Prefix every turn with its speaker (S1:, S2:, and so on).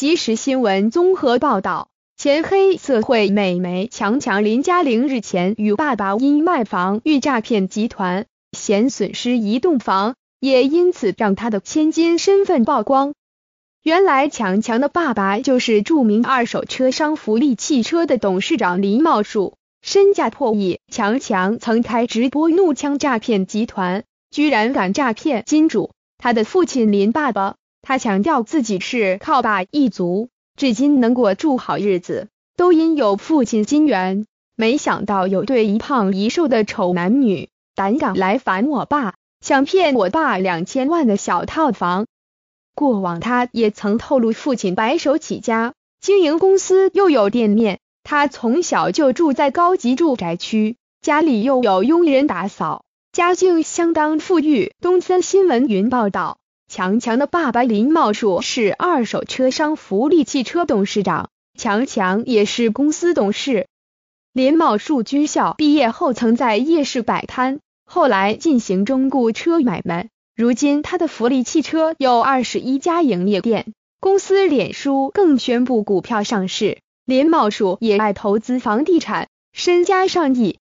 S1: 即时新闻综合报道：前黑社会美眉强强林嘉玲日前与爸爸因卖房遇诈骗集团，险损失一栋房，也因此让她的千金身份曝光。原来强强的爸爸就是著名二手车商福利汽车的董事长林茂树，身价破亿。强强曾开直播怒呛诈骗集团，居然敢诈骗金主，他的父亲林爸爸。他强调自己是靠爸一族，至今能过住好日子，都因有父亲金元。没想到有对一胖一瘦的丑男女胆敢来烦我爸，想骗我爸两千万的小套房。过往他也曾透露，父亲白手起家，经营公司又有店面，他从小就住在高级住宅区，家里又有佣人打扫，家境相当富裕。东森新闻云报道。强强的爸爸林茂树是二手车商福利汽车董事长，强强也是公司董事。林茂树军校毕业后曾在夜市摆摊，后来进行中古车买卖，如今他的福利汽车有二十一家营业店，公司脸书更宣布股票上市。林茂树也爱投资房地产，身家上亿。